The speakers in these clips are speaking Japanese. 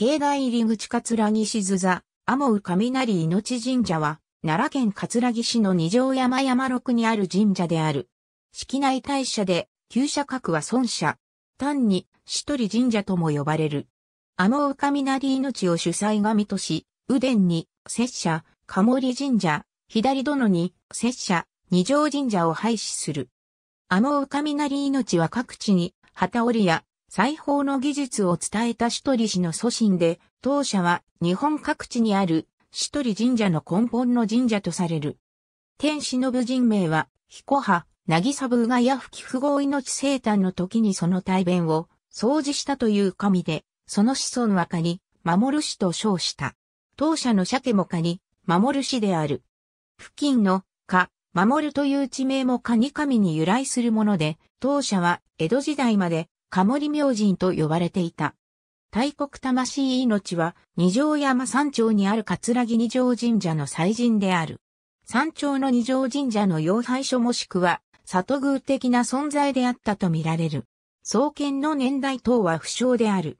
境内入口桂木静座、アモウ雷命神社は、奈良県桂木市の二条山山六にある神社である。式内大社で、旧社格は孫社。単に、しとり神社とも呼ばれる。アモウ雷命を主催神とし、右殿に、拙者、鴨森神社、左殿に、拙者、二条神社を廃止する。アモウ雷命は各地に、旗織や裁縫の技術を伝えたシトリ氏の祖神で、当社は日本各地にあるシトリ神社の根本の神社とされる。天使の部人名は、彦派、渚部がやフき符号命生誕の時にその大弁を掃除したという神で、その子孫は仮、守る氏と称した。当社の鮭も仮、守る氏である。付近の、か、守るという地名もカニ神に由来するもので、当社は江戸時代までカモリ明神と呼ばれていた。大国魂命は二条山山頂にある葛城二条神社の祭神である。山頂の二条神社の妖拝所もしくは里宮的な存在であったとみられる。創建の年代等は不詳である。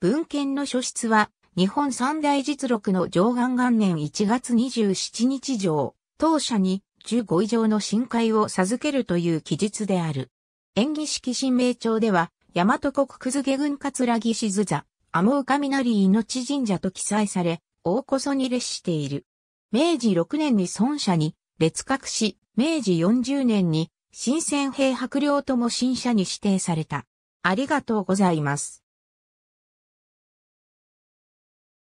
文献の書室は日本三大実録の上岸元年1月27日上、当社に15以上の深海を授けるという記述である。演技式神明帳では、大和国葛下郡桂城志津座、天羽雷命神社と記載され、大こそに列している。明治6年に孫社に列格し、明治40年に新鮮兵白領とも新社に指定された。ありがとうございます。